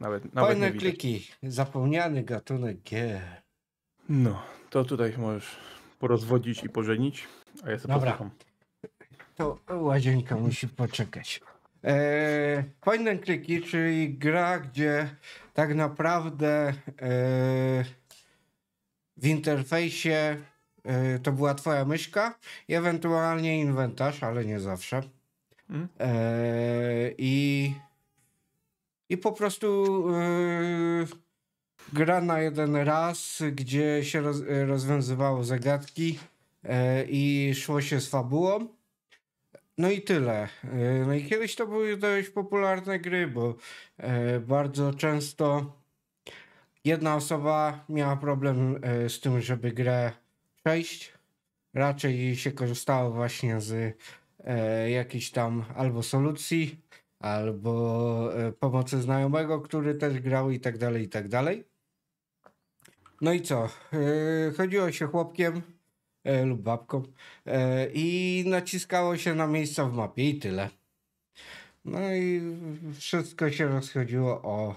Nawet, nawet Fajne kliki, zapomniany gatunek G. No, to tutaj możesz porozwodzić i pożenić, a ja sobie Dobra. Posłucham. To łazienka musi poczekać. E, kliki czyli gra, gdzie tak naprawdę e, w interfejsie e, to była twoja myszka i ewentualnie inwentarz, ale nie zawsze. Mm. E, I i po prostu yy, gra na jeden raz, gdzie się roz, rozwiązywało zagadki yy, i szło się z fabułą. No i tyle. Yy, no i kiedyś to były dość popularne gry, bo bardzo często jedna osoba miała problem z tym, żeby grę przejść. Raczej się korzystało właśnie z jakichś tam albo solucji, albo e, pomocy znajomego, który też grał i tak dalej, i tak dalej. No i co? E, chodziło się chłopkiem e, lub babką i naciskało się na miejsca w mapie i tyle. No i wszystko się rozchodziło o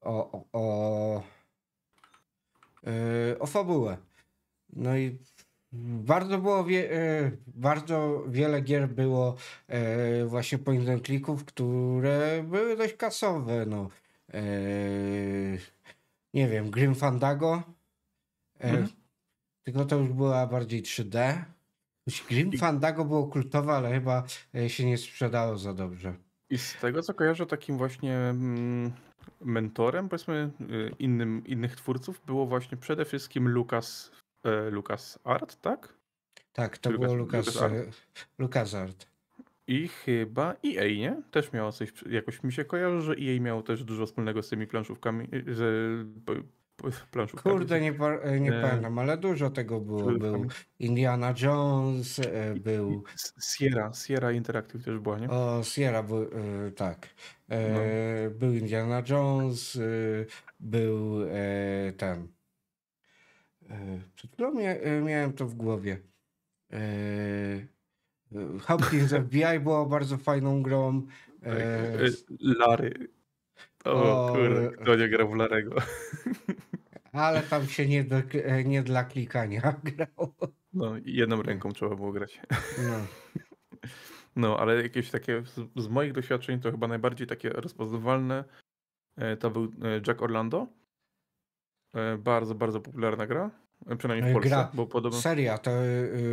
o o, o, o fabułę. No i bardzo było, wie, bardzo e, wiele gier było e, właśnie po and które były dość kasowe, no. E, nie wiem, Grim Fandago mhm. tylko to już była bardziej 3D. Grim Fandago było kultowe, ale chyba się nie sprzedało za dobrze. I z tego co kojarzę, takim właśnie mm, mentorem, powiedzmy, y, innym, innych twórców było właśnie przede wszystkim Lukas E, Lucas Art, tak? Tak, to Lucas, było Lucas, Lucas Art. E, Lucas Art. I chyba EA, nie? Też miało coś, jakoś mi się kojarzy, że EA miało też dużo wspólnego z tymi planszówkami, e, z planszówkami. Kurde, nie, nie e... pamiętam, ale dużo tego było. Był Indiana Jones, był... Sierra, Sierra Interactive też była, nie? O, Sierra, był, tak. E, no. Był Indiana Jones, był e, ten... E, przed chwilą e, miałem to w głowie. E, Hopkins FBI było bardzo fajną grą. Larry. O, o kurde, kto nie grał w Larego? Ale tam się nie, do, nie dla klikania grało. No, jedną ręką trzeba było grać. No. No, ale jakieś takie z, z, moich doświadczeń to chyba najbardziej takie rozpoznawalne to był Jack Orlando E, bardzo, bardzo popularna gra. E, przynajmniej w e, Polsce. Gra. Bo podobno... Seria, to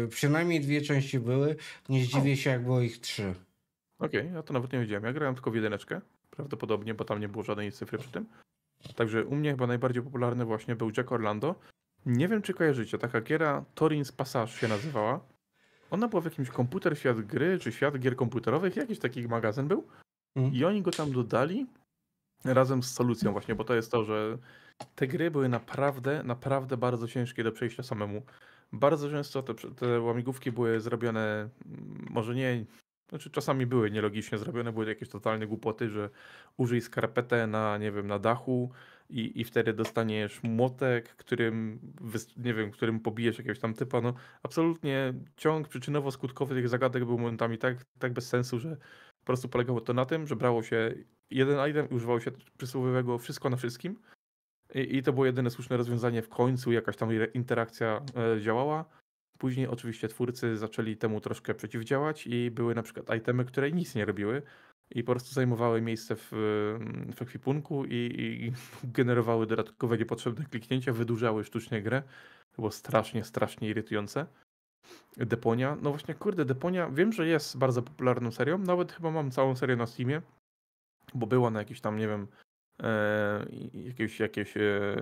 przynajmniej dwie części były. Nie zdziwię się, jak było ich trzy. Okej, okay, ja to nawet nie wiedziałem. Ja grałem tylko w jedyneczkę, prawdopodobnie, bo tam nie było żadnej cyfry przy tym. Także u mnie chyba najbardziej popularny właśnie był Jack Orlando. Nie wiem, czy kojarzycie, taka giera Torins Passage się nazywała. Ona była w jakimś komputer świat gry, czy świat gier komputerowych, jakiś taki magazyn był. Mm. I oni go tam dodali razem z solucją właśnie, bo to jest to, że te gry były naprawdę, naprawdę bardzo ciężkie do przejścia samemu. Bardzo często te, te łamigłówki były zrobione, mm, może nie, znaczy czasami były nielogicznie zrobione, były jakieś totalne głupoty, że użyj skarpetę na, nie wiem, na dachu i, i wtedy dostaniesz młotek, którym, nie wiem, którym pobijesz jakiegoś tam typa. No, absolutnie ciąg przyczynowo-skutkowy tych zagadek był momentami tak, tak bez sensu, że po prostu polegało to na tym, że brało się jeden item i używało się przysłowiowego wszystko na wszystkim i, I, to było jedyne słuszne rozwiązanie. W końcu jakaś tam interakcja e, działała. Później oczywiście twórcy zaczęli temu troszkę przeciwdziałać i były na przykład itemy, które nic nie robiły i po prostu zajmowały miejsce w, mm, w ekwipunku i, i generowały dodatkowe niepotrzebne kliknięcia, wydłużały sztucznie grę. było strasznie, strasznie irytujące. Deponia. No właśnie, kurde, Deponia wiem, że jest bardzo popularną serią. Nawet chyba mam całą serię na Steamie, bo była na jakichś tam, nie wiem, E, jakieś, jakieś e,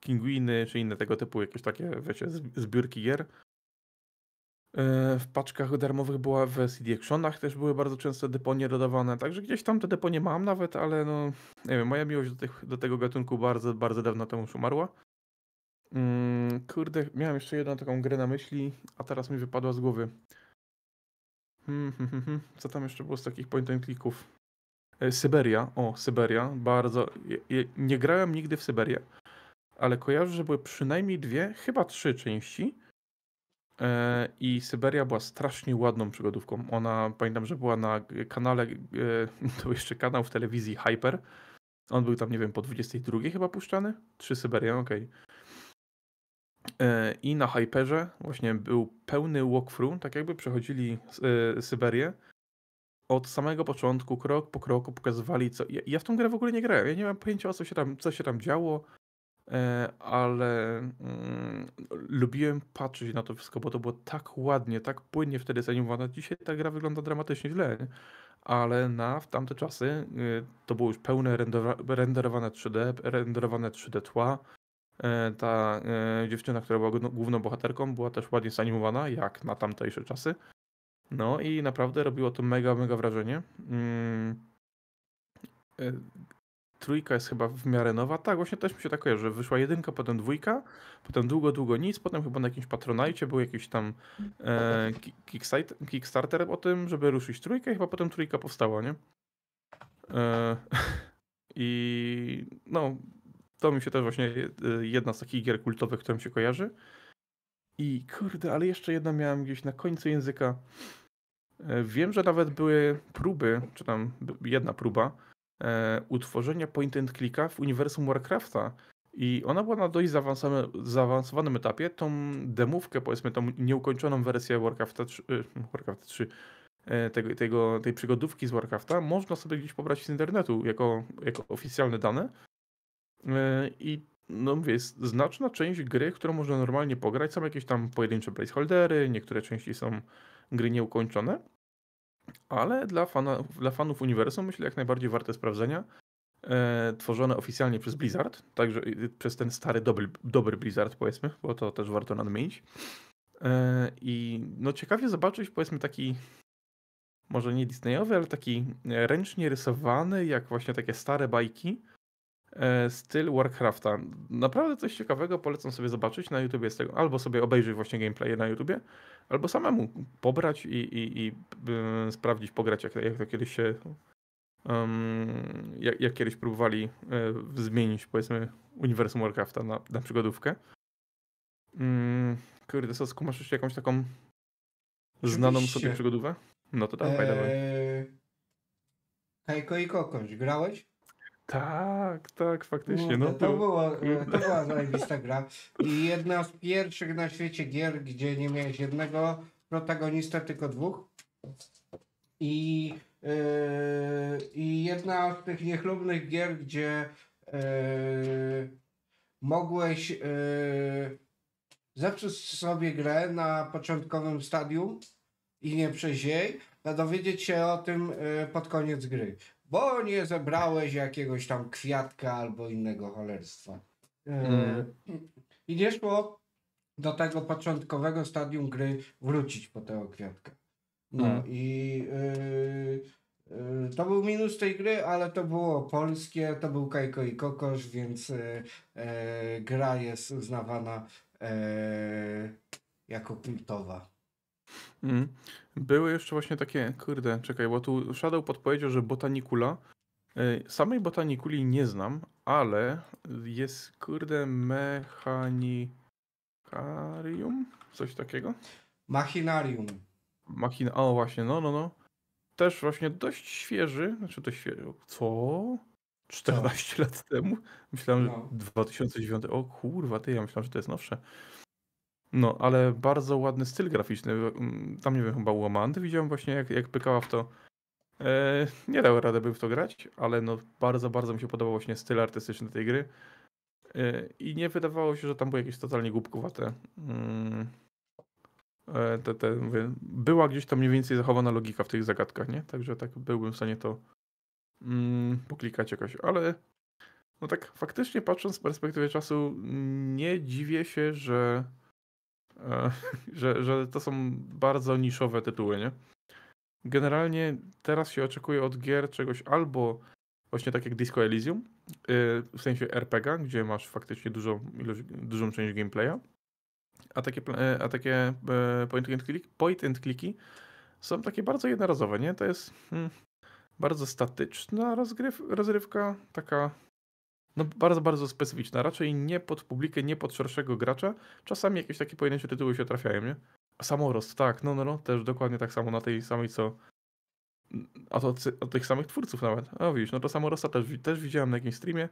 kinguiny czy inne tego typu jakieś takie wiecie, zbiórki gier. E, w paczkach darmowych była w CD Actionach też były bardzo często deponie dodawane, także gdzieś tam te deponie mam nawet, ale no nie wiem, moja miłość do, tych, do tego gatunku bardzo, bardzo dawno temu już umarła. Mm, kurde, miałem jeszcze jedną taką grę na myśli, a teraz mi wypadła z głowy. Hmm, hmm, hmm, hmm. co tam jeszcze było z takich point and clicków? E, Syberia, o Syberia, bardzo. Nie grałem nigdy w Syberię, ale kojarzę, że były przynajmniej dwie, chyba trzy części. E, I Syberia była strasznie ładną przygodówką. Ona, pamiętam, że była na kanale, e, to był jeszcze kanał w telewizji Hyper. On był tam, nie wiem, po 22 chyba puszczany? Trzy Syberia, okej. Okay. I na Hyperze właśnie był pełny walkthrough, tak jakby przechodzili Syberię od samego początku, krok po kroku pokazywali, co. Ja, ja, w tą grę w ogóle nie grałem. Ja nie mam pojęcia, co się tam, co się tam działo, e, ale mm, lubiłem patrzeć na to wszystko, bo to było tak ładnie, tak płynnie wtedy zanimowane. Dzisiaj ta gra wygląda dramatycznie źle, ale na w tamte czasy e, to było już pełne renderowane 3D, renderowane 3D tła. E, ta dziewczyna, która była główną bohaterką, była też ładnie zanimowana, jak na tamtejsze czasy. No i naprawdę robiło to mega, mega wrażenie. Mm. E, trójka jest chyba w miarę nowa. Tak, właśnie też mi się tak kojarzy, że wyszła jedynka, potem dwójka, potem długo, długo nic, potem chyba na jakimś Patronajcie był jakiś tam e, Kickstarter o tym, żeby ruszyć trójkę i chyba potem trójka powstała, nie? E, I no, to mi się też właśnie e, jedna z takich gier kultowych, która mi się kojarzy. I kurde, ale jeszcze jedna miałem gdzieś na końcu języka. E, wiem, że nawet były próby, czy tam jedna próba e, utworzenia point and clicka w uniwersum Warcrafta. I ona była na dość zaawansowanym etapie. Tą demówkę, powiedzmy, tą nieukończoną wersję Warcrafta 3, e, Warcraft 3 e, tego, tego, tej przygodówki z Warcrafta, można sobie gdzieś pobrać z internetu jako, jako oficjalne dane. I no mówię, jest znaczna część gry, którą można normalnie pograć. Są jakieś tam pojedyncze placeholdery, niektóre części są gry nieukończone, ale dla, fana, dla fanów uniwersum myślę jak najbardziej warte sprawdzenia. E, tworzone oficjalnie przez Blizzard, także przez ten stary, dobry, dobry Blizzard powiedzmy, bo to też warto nadmienić. E, I no ciekawie zobaczyć powiedzmy taki może nie Disneyowy, ale taki ręcznie rysowany, jak właśnie takie stare bajki, E, styl Warcrafta. Naprawdę coś ciekawego, polecam sobie zobaczyć na YouTubie z tego. Albo sobie obejrzeć właśnie gameplaye na YouTubie, albo samemu pobrać i, i, i y, sprawdzić, pograć, jak, jak to kiedyś się... Um, jak, jak, kiedyś próbowali y, zmienić, powiedzmy, uniwersum Warcrafta na, na przygodówkę. Mm, kurde, Sosku, masz jeszcze jakąś taką znaną sobie przygodówkę? No to dawaj, eee... Kajko i Kokoś, grałeś? Tak, tak, faktycznie. No, to, to, była, e, to była zajebista gra. I jedna z pierwszych na świecie gier, gdzie nie miałeś jednego protagonista, tylko dwóch. I, yy, i jedna z tych niechlubnych gier, gdzie yy, mogłeś yy, zepsuć sobie grę na początkowym stadium i nie przejść jej, a dowiedzieć się o tym pod koniec gry bo nie zebrałeś jakiegoś tam kwiatka albo innego cholerstwa. E, mm. I nie szło do tego początkowego stadium gry wrócić po tego kwiatka. No mm. i y, y, to był minus tej gry, ale to było polskie, to był Kajko i Kokosz, więc y, e, gra jest uznawana e, jako kultowa. Mm. Były jeszcze właśnie takie, kurde, czekaj, bo tu Shadow podpowiedział, że botanikula. E, samej botanikuli nie znam, ale jest, kurde, mechanikarium? Coś takiego? Machinarium. Machina, o właśnie, no, no, no. Też właśnie dość świeży, znaczy to świeży, co? 14 co? lat temu? Myślałem, że 2009, no. o kurwa, ty, ja myślałem, że to jest nowsze. No, ale bardzo ładny styl graficzny. Tam nie wiem, chyba u widziałem właśnie, jak, jak pykała w to. E, nie dał rady by w to grać, ale no bardzo, bardzo mi się podobał właśnie styl artystyczny tej gry. E, I nie wydawało się, że tam były jakieś totalnie głupkowate. Eee, te, te, mówię, była gdzieś tam mniej więcej zachowana logika w tych zagadkach, nie? Także tak byłbym w stanie to mm, poklikać jakoś, ale no tak faktycznie patrząc z perspektywy czasu nie dziwię się, że że, że to są bardzo niszowe tytuły, nie? Generalnie teraz się oczekuje od gier czegoś albo właśnie tak jak Disco Elysium, y, w sensie RPG, gdzie masz faktycznie dużą, ilość, dużą część gameplaya, a takie, y, a takie y, point, and click, point and clicky są takie bardzo jednorazowe, nie? To jest hmm, bardzo statyczna rozgryw, rozrywka, taka no bardzo, bardzo specyficzna. Raczej nie pod publikę, nie pod szerszego gracza. Czasami jakieś takie pojedyncze tytuły się trafiają, nie? A samorost, tak, no, no, no, też dokładnie tak samo na tej samej, co a to od, tych samych twórców nawet. O, widzisz, no to samorosta też, też widziałem na jakimś streamie.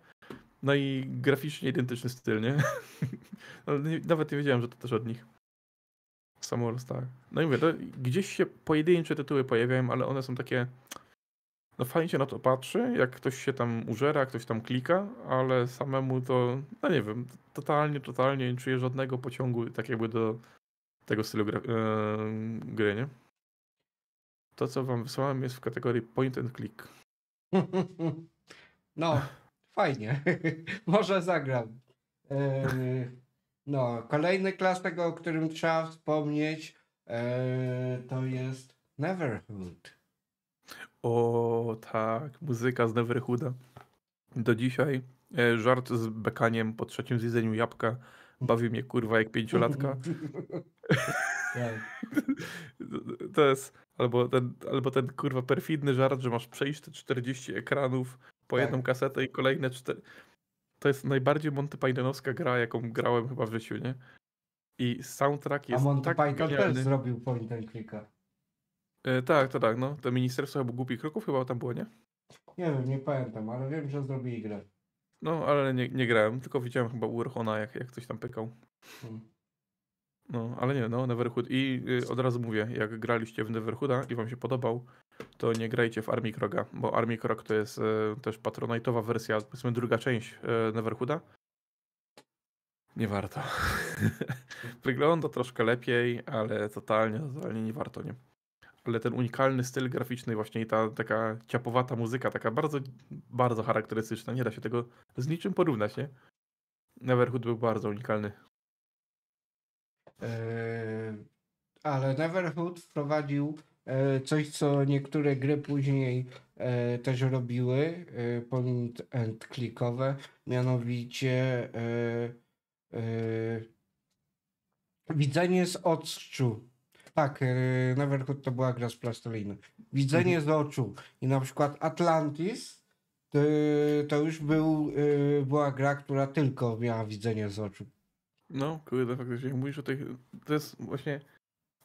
No i graficznie identyczny styl, nie? No, nawet nie wiedziałem, że to też od nich. Samorost, tak. No i mówię, gdzieś się pojedyncze tytuły pojawiają, ale one są takie no fajnie się na to patrzy, jak ktoś się tam użera, ktoś tam klika, ale samemu to, no nie wiem, totalnie, totalnie nie czuję żadnego pociągu tak jakby do tego stylu gra, yy, gry, nie? To, co wam wysłałem jest w kategorii point and click. No, fajnie. Może zagram. Yy, no, kolejny klas tego, o którym trzeba wspomnieć, yy, to jest Neverhood. O tak, muzyka z Neverhooda. Do dzisiaj e, żart z bekaniem po trzecim zjedzeniu jabłka bawi mnie kurwa jak pięciolatka. to jest albo ten, albo ten kurwa perfidny żart, że masz przejść te 40 ekranów po tak. jedną kasetę i kolejne 4. To jest najbardziej Monty Pythonowska gra, jaką grałem chyba w życiu, nie? I soundtrack jest A Monty tak Python też zrobił point and clicka. E, tak, to tak, no. To Ministerstwo chyba Głupich Kroków chyba tam było, nie? Nie wiem, nie pamiętam, ale wiem, że zrobili grę. No, ale nie, nie grałem, tylko widziałem chyba u Urchona, jak, jak coś tam pykał. Hmm. No, ale nie, no, Neverhood. I y, od razu mówię, jak graliście w Neverhooda i wam się podobał, to nie grajcie w Army Kroga, bo Army Krog to jest y, też patronajtowa wersja, powiedzmy druga część y, Neverhooda. Nie warto. Wygląda troszkę lepiej, ale totalnie, totalnie nie warto, nie? ale ten unikalny styl graficzny właśnie i ta taka ciapowata muzyka, taka bardzo, bardzo charakterystyczna, nie da się tego z niczym porównać, nie? Neverhood był bardzo unikalny. Eee, ale Neverhood wprowadził eee, coś, co niektóre gry później eee, też robiły, point and clickowe, mianowicie widzenie z odczu tak, e, Neverhood to była gra z plasteliny. Widzenie mhm. z oczu i na przykład Atlantis to już był, e, była gra, która tylko miała widzenie z oczu. No, kurde, faktycznie. Mówisz o tych... To jest właśnie...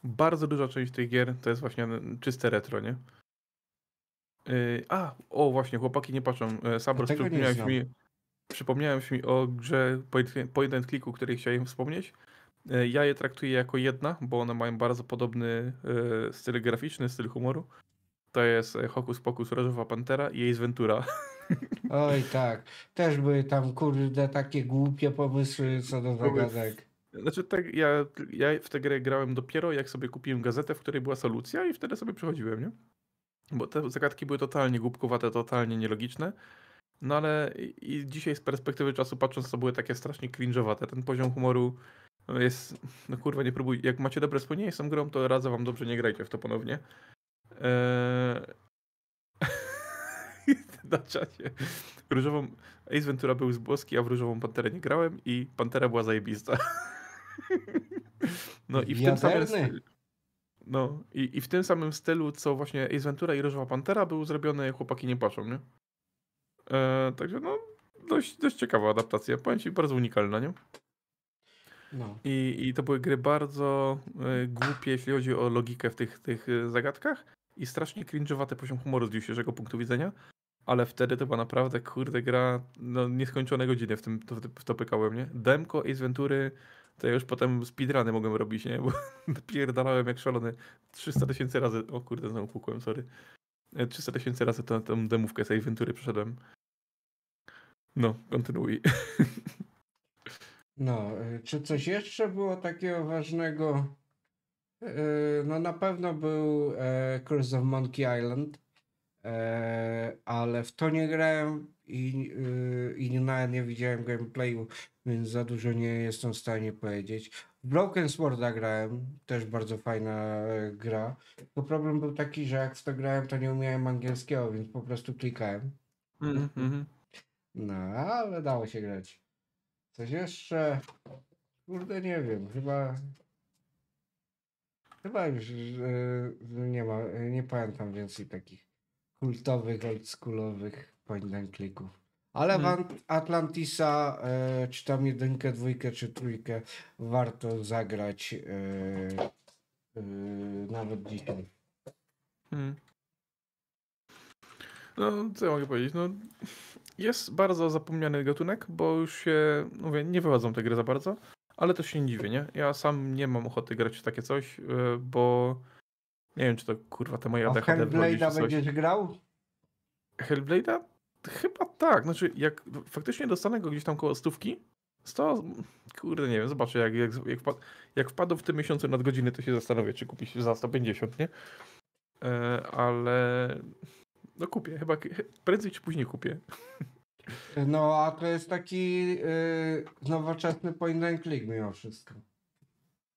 Bardzo duża część tych gier to jest właśnie czyste retro, nie? Yy, a, o właśnie, chłopaki nie patrzą. Sabros, przypomniałeś mi, przypomniałeś mi o grze point, point której chciałem wspomnieć. E, ja je traktuję jako jedna, bo one mają bardzo podobny e, styl graficzny, styl humoru. To jest e, Hokus Pokus Różowa Pantera i Ace Ventura. Oj tak, też były tam kurde takie głupie pomysły co do zagadek. Znaczy tak, ja, ja w tę grę grałem dopiero jak sobie kupiłem gazetę, w której była solucja i wtedy sobie przechodziłem, nie? Bo te zagadki były totalnie głupkowate, totalnie nielogiczne. No ale i dzisiaj z perspektywy czasu patrząc to były takie strasznie cringe'owate. Ten poziom humoru no jest, no kurwa, nie próbuj. Jak macie dobre wspomnienie z tą grą, to radzę wam dobrze, nie grajcie w to ponownie. Eee... Na czacie. Różową... Ace Ventura był z Boski, a w Różową Panterę nie grałem i Pantera była zajebista. no i w Wiaderny. tym samym... Stylu, no i, i w tym samym stylu, co właśnie Ace Ventura i Różowa Pantera był zrobiony Chłopaki nie patrzą, nie? Eee, także no, dość, dość ciekawa adaptacja. Powiem ci, bardzo unikalna, nie? No. I, I to były gry bardzo y, głupie, jeśli chodzi o logikę w tych, tych e, zagadkach. I strasznie cringe'owate poziom humoru z dzisiejszego punktu widzenia. Ale wtedy to była naprawdę, kurde, gra no, nieskończone godziny w, tym, to, w to pykałem, nie? Demko Ace Ventury to ja już potem speedruny mogłem robić, nie? Bo pierdalałem jak szalony 300 tysięcy razy, o kurde, znowu kukłem, sorry. 300 e, tysięcy razy tą, tą demówkę z Ace Ventury przeszedłem. No, kontynuuj. No, y, czy coś jeszcze było takiego ważnego? Y, no na pewno był e, Curse of Monkey Island, e, ale w to nie grałem i, y, i nawet nie widziałem gameplayu, więc za dużo nie jestem w stanie powiedzieć. W Broken Sworda grałem, też bardzo fajna e, gra. Tylko problem był taki, że jak w to grałem, to nie umiałem angielskiego, więc po prostu klikałem. Mhm. mhm. No, ale dało się grać. Coś jeszcze? Kurde, nie wiem. Chyba... Chyba już yy, nie ma, nie pamiętam więcej takich kultowych, oldschoolowych point and clicków. Ale hmm. Atlantisa, e, czy tam jedynkę, dwójkę, czy trójkę, warto zagrać e, e, nawet dzisiaj. Hmm. No, co ja mogę powiedzieć? No, jest bardzo zapomniany gatunek, bo już się, mówię, nie wychodzą te gry za bardzo, ale to się nie dziwię, nie? Ja sam nie mam ochoty grać w takie coś, e, bo nie wiem, czy to kurwa te moje ADHD Hellblade'a będziesz grał? Hellblade'a? Chyba tak. Znaczy, jak faktycznie dostanę go gdzieś tam koło stówki, to kurde, nie wiem, zobaczę, jak, jak, jak, wpad, jak wpadł w tym miesiącu nadgodziny, to się zastanowię, czy kupić za 150, nie? E, ale no kupię, chyba prędzej czy później kupię. No, a to jest taki yy, nowoczesny point and click mimo wszystko.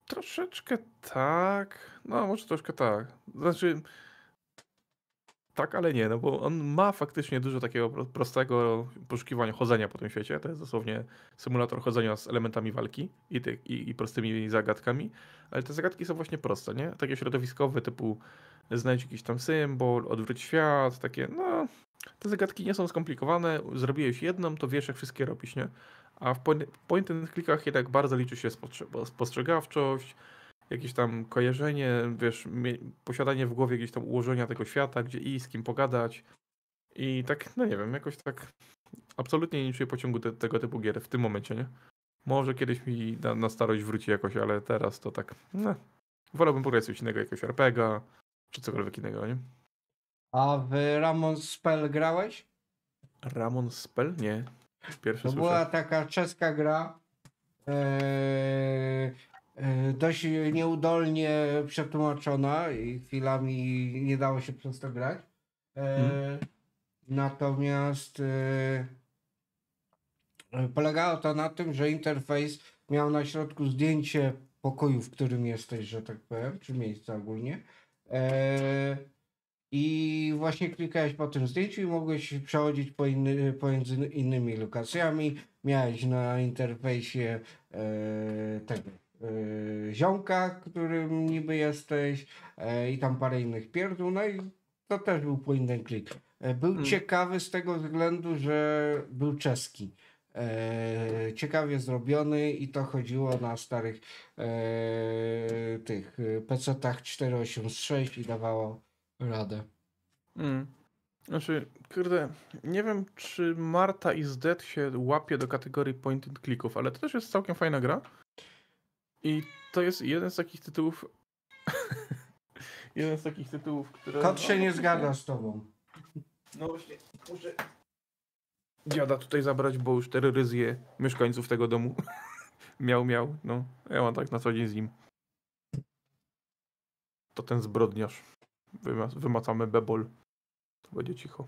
Troszeczkę tak. No, może troszkę tak. Znaczy, tak, ale nie, no bo on ma faktycznie dużo takiego prostego poszukiwania chodzenia po tym świecie. To jest dosłownie symulator chodzenia z elementami walki i, ty, i, i prostymi zagadkami, ale te zagadki są właśnie proste, nie? Takie środowiskowe typu znajdź jakiś tam symbol, odwróć świat, takie, no... Te zagadki nie są skomplikowane, zrobiłeś jedną, to wiesz jak wszystkie robisz, nie? A w point and clickach jednak bardzo liczy się spostrzegawczość, jakieś tam kojarzenie, wiesz, posiadanie w głowie jakieś tam ułożenia tego świata, gdzie i z kim pogadać. I tak, no nie wiem, jakoś tak absolutnie nie czuję pociągu te, tego typu gier w tym momencie, nie? Może kiedyś mi na, na starość wróci jakoś, ale teraz to tak, no. Wolałbym pograć coś innego, jakiegoś RPGa, czy cokolwiek innego, nie? A w Ramon Spell grałeś? Ramon Spell? Nie. Pierwszy to słyszę. była taka czeska gra, Yy, E, dość nieudolnie przetłumaczona i chwilami nie dało się przez to grać. E, mhm. Natomiast e, polegało to na tym, że interfejs miał na środku zdjęcie pokoju, w którym jesteś, że tak powiem, czy miejsca ogólnie. I właśnie klikałeś po tym zdjęciu i mogłeś przechodzić po inny, pomiędzy innymi lokacjami. Miałeś na interfejsie tego Y, ziomka, którym niby jesteś e, i tam parę innych pierdół, no i to też był point and click. E, był hmm. ciekawy z tego względu, że był czeski. E, ciekawie zrobiony i to chodziło na starych e, tych e, PC-tach 486 i dawało radę. Mm. Znaczy, kurde, nie wiem czy Marta is Dead się łapie do kategorii point and clicków, ale to też jest całkiem fajna gra. I to jest jeden z takich tytułów. jeden z takich tytułów, które. Kot się nie zgadza z tobą. No właśnie, muszę. Dziada tutaj zabrać, bo już terroryzję mieszkańców tego domu. miał, miał. No, ja mam tak na co dzień z nim. To ten zbrodniarz. wymacamy bebol. To będzie cicho.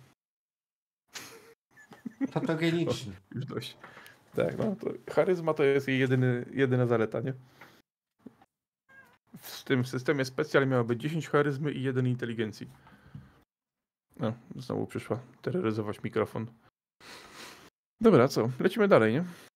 Patogeniczny. Już dość. Tak, no to charyzma to jest jej jedyny, jedyna zaleta, nie? w tym systemie specjal miałaby 10 charyzmy i 1 inteligencji. No, znowu przyszła terroryzować mikrofon. Dobra, co? Lecimy dalej, nie?